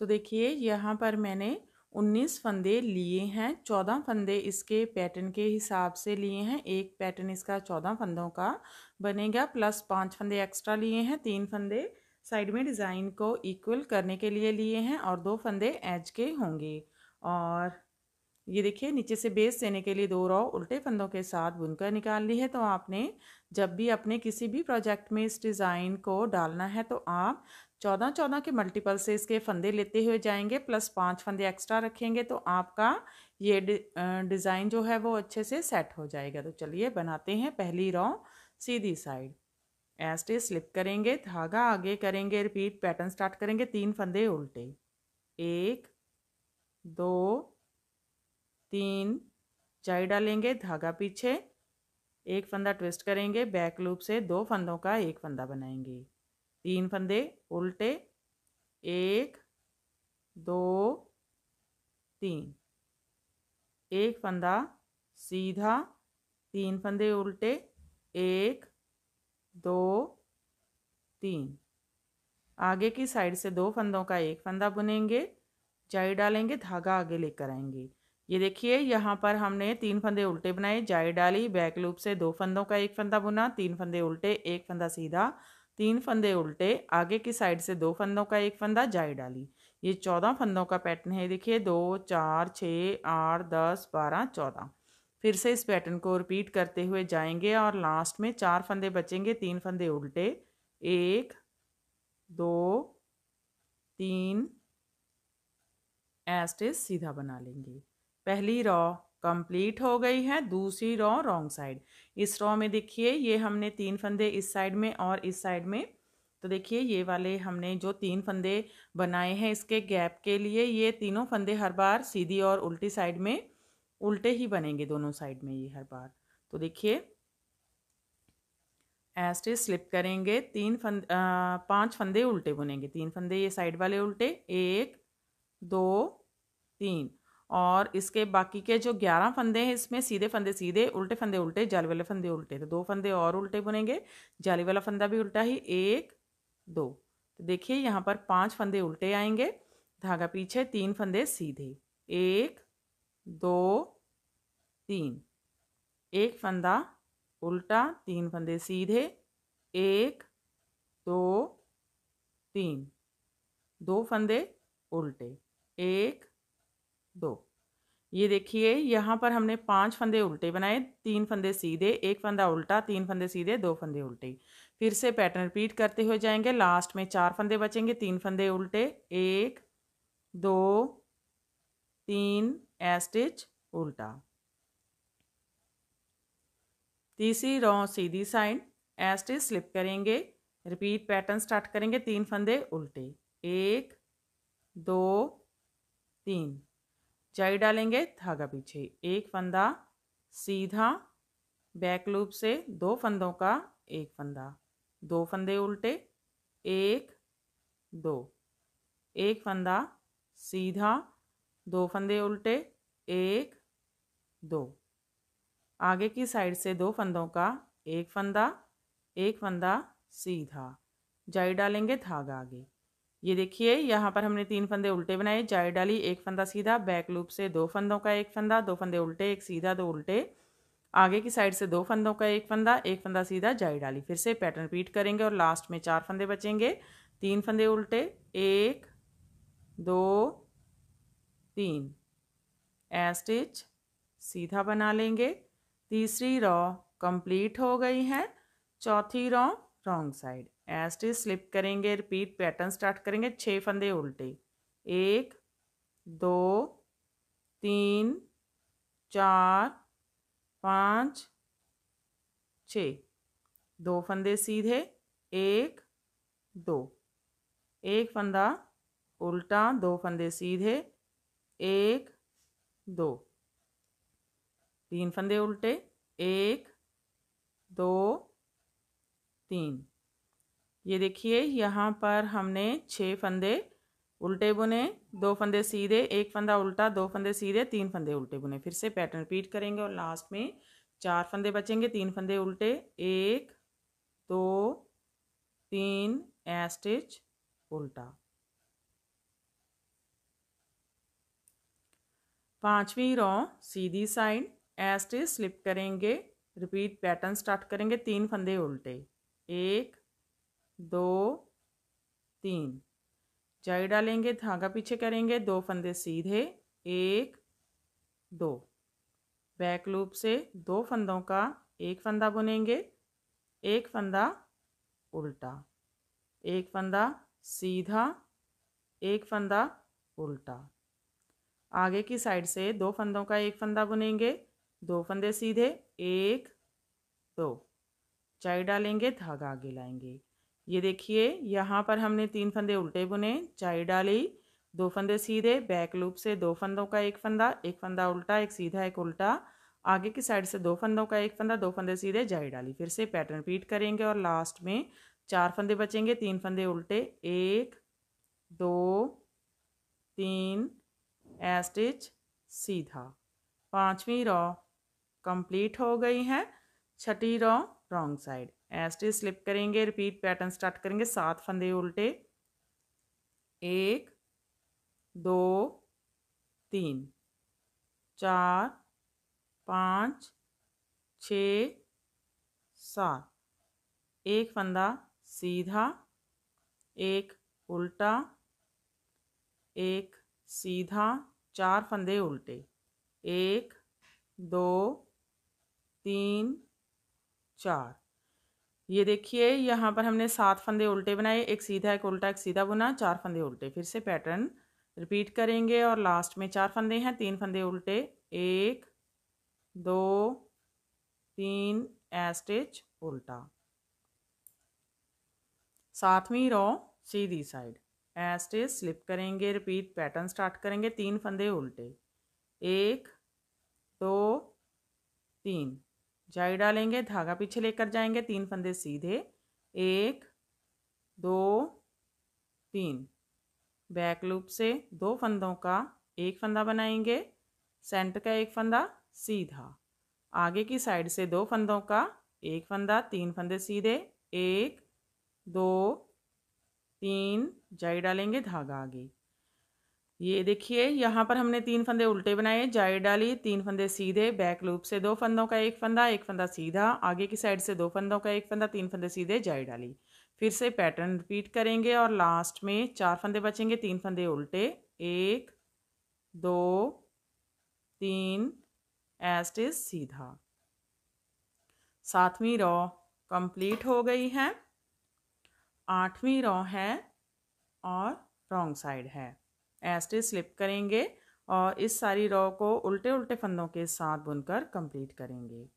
तो देखिए यहाँ पर मैंने 19 फंदे लिए हैं 14 फंदे इसके पैटर्न के हिसाब से लिए हैं एक पैटर्न इसका 14 फंदों का बनेगा प्लस पाँच फंदे एक्स्ट्रा लिए हैं तीन फंदे साइड में डिज़ाइन को इक्वल करने के लिए लिए हैं और दो फंदे एज के होंगे और ये देखिए नीचे से बेस देने के लिए दो रो उल्टे फंदों के साथ बुनकर निकाल ली है तो आपने जब भी अपने किसी भी प्रोजेक्ट में इस डिज़ाइन को डालना है तो आप चौदह चौदह के मल्टीपल से इसके फंदे लेते हुए जाएंगे प्लस पाँच फंदे एक्स्ट्रा रखेंगे तो आपका ये डिज़ाइन जो है वो अच्छे से सेट हो जाएगा तो चलिए बनाते हैं पहली रॉ सीधी साइड एस्टे स्लिप करेंगे धागा आगे करेंगे रिपीट पैटर्न स्टार्ट करेंगे तीन फंदे उल्टे एक दो तीन चाई डालेंगे धागा पीछे एक फंदा ट्विस्ट करेंगे बैक लूप से दो फंदों का एक फंदा बनाएंगे तीन फंदे उल्टे एक दो तीन एक फंदा सीधा तीन फंदे उल्टे एक दो तीन आगे की साइड से दो फंदों का एक फंदा बुनेंगे जाई डालेंगे धागा आगे लेकर आएंगे ये देखिए यहाँ पर हमने तीन फंदे उल्टे बनाए जाई डाली बैक लूप से दो फंदों का एक फंदा बुना तीन फंदे उल्टे एक फंदा सीधा तीन फंदे उल्टे आगे की साइड से दो फंदों का एक फंदा जाई डाली ये चौदह फंदों का पैटर्न है देखिए दो चार छः आठ दस बारह चौदह फिर से इस पैटर्न को रिपीट करते हुए जाएंगे और लास्ट में चार फंदे बचेंगे तीन फंदे उल्टे एक दो तीन एस्टेज सीधा बना लेंगे पहली रॉ कंप्लीट हो गई है दूसरी रॉ रॉन्ग साइड इस रॉ में देखिए ये हमने तीन फंदे इस साइड में और इस साइड में तो देखिए ये वाले हमने जो तीन फंदे बनाए हैं इसके गैप के लिए ये तीनों फंदे हर बार सीधी और उल्टी साइड में उल्टे ही बनेंगे दोनों साइड में ये हर बार तो देखिए एस्टे स्लिप करेंगे तीन फंद पांच फंदे उल्टे बुनेंगे तीन फंदे ये साइड वाले उल्टे एक दो तीन और इसके बाकी के जो ग्यारह फंदे हैं इसमें सीधे फंदे सीधे उल्टे फंदे उल्टे जाली वाले फंदे उल्टे तो दो फंदे और उल्टे बुनेंगे जाली वाला फंदा भी उल्टा ही एक दो तो देखिए यहाँ पर पांच फंदे उल्टे आएंगे धागा पीछे तीन फंदे सीधे एक दो तीन एक फंदा उल्टा तीन फंदे सीधे एक दो तीन दो फंदे उल्टे एक दो ये देखिए यहाँ पर हमने पांच फंदे उल्टे बनाए तीन फंदे सीधे एक फंदा उल्टा तीन फंदे सीधे दो फंदे उल्टे फिर से पैटर्न रिपीट करते हुए जाएंगे लास्ट में चार फंदे बचेंगे तीन फंदे उल्टे एक दो तीन एस्टिच उल्टा तीसरी रो सीधी साइड एस्टिच स्लिप करेंगे रिपीट पैटर्न स्टार्ट करेंगे तीन फंदे उल्टे एक दो तीन जाई डालेंगे धागा पीछे एक फंदा सीधा बैक लूप से दो फंदों का एक फंदा दो फंदे उल्टे एक दो एक फंदा सीधा दो फंदे उल्टे एक दो आगे की साइड से दो फंदों का एक फंदा एक फंदा सीधा जाई डालेंगे धागा आगे ये देखिए यहाँ पर हमने तीन फंदे उल्टे बनाए जाए डाली एक फंदा सीधा बैक लूप से दो फंदों का एक फंदा दो फंदे उल्टे एक सीधा दो उल्टे आगे की साइड से दो फंदों का एक फंदा एक फंदा सीधा जाई डाली फिर से पैटर्न रिपीट करेंगे और लास्ट में चार फंदे बचेंगे तीन फंदे उल्टे एक दो तीन ए स्टिच सीधा बना लेंगे तीसरी रॉ कंप्लीट हो गई है चौथी रॉ रॉन्ग साइड एस्टी स्लिप करेंगे रिपीट पैटर्न स्टार्ट करेंगे छः फंदे उल्टे एक दो तीन चार पाँच छ दो फंदे सीधे एक दो एक फंदा उल्टा दो फंदे सीधे एक दो तीन फंदे उल्टे एक दो तीन ये देखिए यहाँ पर हमने छः फंदे उल्टे बुने दो फंदे सीधे एक फंदा उल्टा दो फंदे सीधे तीन फंदे उल्टे बुने फिर से पैटर्न रिपीट करेंगे और लास्ट में चार फंदे बचेंगे तीन फंदे उल्टे एक दो तीन एस्टिच उल्टा पांचवी रॉ सीधी साइड एस्टिच स्लिप करेंगे रिपीट पैटर्न स्टार्ट करेंगे तीन फंदे उल्टे एक दो तीन जाई डालेंगे धागा पीछे करेंगे दो फंदे सीधे एक दो बैक लूप से दो फंदों का एक फंदा बुनेंगे एक फंदा उल्टा एक फंदा सीधा एक फंदा उल्टा आगे की साइड से दो फंदों का एक फंदा बुनेंगे दो फंदे सीधे एक दो चाय डालेंगे धागा आगे लाएंगे ये देखिए यहाँ पर हमने तीन फंदे उल्टे बुने चाय डाली दो फंदे सीधे बैक लूप से दो फंदों का एक फंदा एक फंदा उल्टा एक सीधा एक उल्टा आगे की साइड से दो फंदों का एक फंदा दो फंदे सीधे जाई डाली फिर से पैटर्न रिपीट करेंगे और लास्ट में चार फंदे बचेंगे तीन फंदे उल्टे एक दो तीन एस्टिच सीधा पाँचवीं रॉ कंप्लीट हो गई है छठी रॉ रॉन्ग साइड ऐसे स्लिप करेंगे रिपीट पैटर्न स्टार्ट करेंगे सात फंदे उल्टे एक दो तीन चार पाँच छ सात एक फंदा सीधा एक उल्टा एक सीधा चार फंदे उल्टे एक दो तीन चार ये देखिए यहाँ पर हमने सात फंदे उल्टे बनाए एक सीधा एक उल्टा एक सीधा बुना चार फंदे उल्टे फिर से पैटर्न रिपीट करेंगे और लास्ट में चार फंदे हैं तीन फंदे उल्टे एक दो तीन एस्टिच उल्टा सातवीं रो सीधी साइड एस्टिच स्लिप करेंगे रिपीट पैटर्न स्टार्ट करेंगे तीन फंदे उल्टे एक दो तीन जाई डालेंगे धागा पीछे लेकर जाएंगे तीन फंदे सीधे एक दो तीन बैक लूप से दो फंदों का एक फंदा बनाएंगे सेंटर का एक फंदा सीधा आगे की साइड से दो फंदों का एक फंदा तीन फंदे सीधे एक दो तीन जाई डालेंगे धागा आगे ये देखिए यहाँ पर हमने तीन फंदे उल्टे बनाए जाए डाली तीन फंदे सीधे बैक लूप से दो फंदों का एक फंदा एक फंदा सीधा आगे की साइड से दो फंदों का एक फंदा तीन फंदे सीधे जाए डाली फिर से पैटर्न रिपीट करेंगे और लास्ट में चार फंदे बचेंगे तीन फंदे उल्टे एक दो तीन एस्ट इज सीधा सातवीं रॉ कंप्लीट हो गई है आठवीं रॉ है और रॉन्ग साइड है ऐसे स्लिप करेंगे और इस सारी रॉ को उल्टे उल्टे फंदों के साथ बुनकर कंप्लीट करेंगे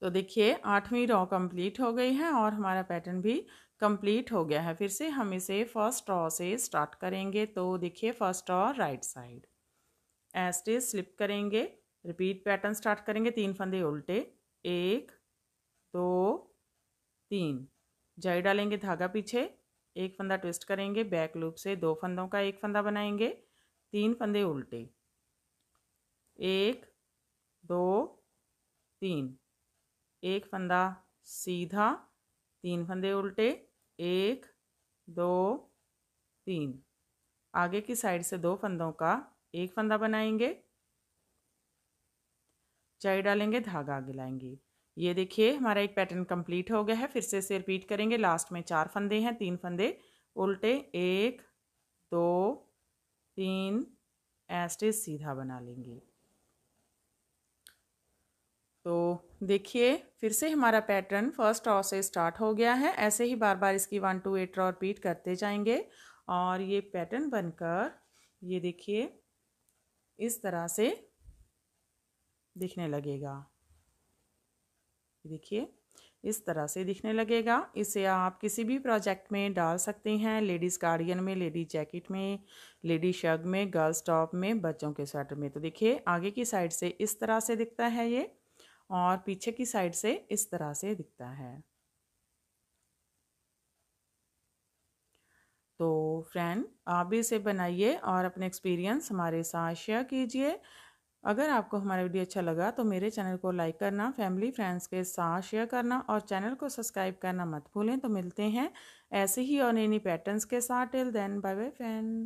तो देखिए आठवीं रॉ कंप्लीट हो गई है और हमारा पैटर्न भी कंप्लीट हो गया है फिर से हम इसे फर्स्ट रॉ से स्टार्ट करेंगे तो देखिए फर्स्ट रॉ राइट साइड एस्टे स्लिप करेंगे रिपीट पैटर्न स्टार्ट करेंगे तीन फंदे उल्टे एक दो तीन जाई डालेंगे धागा पीछे एक फंदा ट्विस्ट करेंगे बैक लूप से दो फंदों का एक फंदा बनाएंगे तीन फंदे उल्टे एक दो तीन एक फंदा सीधा तीन फंदे उल्टे एक दो तीन आगे की साइड से दो फंदों का एक फंदा बनाएंगे चाई डालेंगे धागा आगे लाएंगे ये देखिए हमारा एक पैटर्न कंप्लीट हो गया है फिर से इसे रिपीट करेंगे लास्ट में चार फंदे हैं तीन फंदे उल्टे एक दो तीन एस्टे सीधा बना लेंगे तो देखिए फिर से हमारा पैटर्न फर्स्ट रॉ से स्टार्ट हो गया है ऐसे ही बार बार इसकी one two eight row repeat करते जाएंगे और ये पैटर्न बनकर ये देखिए इस तरह से दिखने लगेगा देखिए इस तरह से दिखने लगेगा इसे आप किसी भी प्रोजेक्ट में डाल सकते हैं लेडीज़ गार्डियन में लेडीज़ जैकेट में लेडी शर्ग में गर्ल्स टॉप में बच्चों के स्वेटर में तो देखिए आगे की साइड से इस तरह से दिखता है ये और पीछे की साइड से इस तरह से दिखता है तो फ्रेंड आप भी इसे बनाइए और अपने एक्सपीरियंस हमारे साथ शेयर कीजिए अगर आपको हमारा वीडियो अच्छा लगा तो मेरे चैनल को लाइक करना फैमिली फ्रेंड्स के साथ शेयर करना और चैनल को सब्सक्राइब करना मत भूलें तो मिलते हैं ऐसे ही और नई नई पैटर्न्स के साथ till then bye bye friend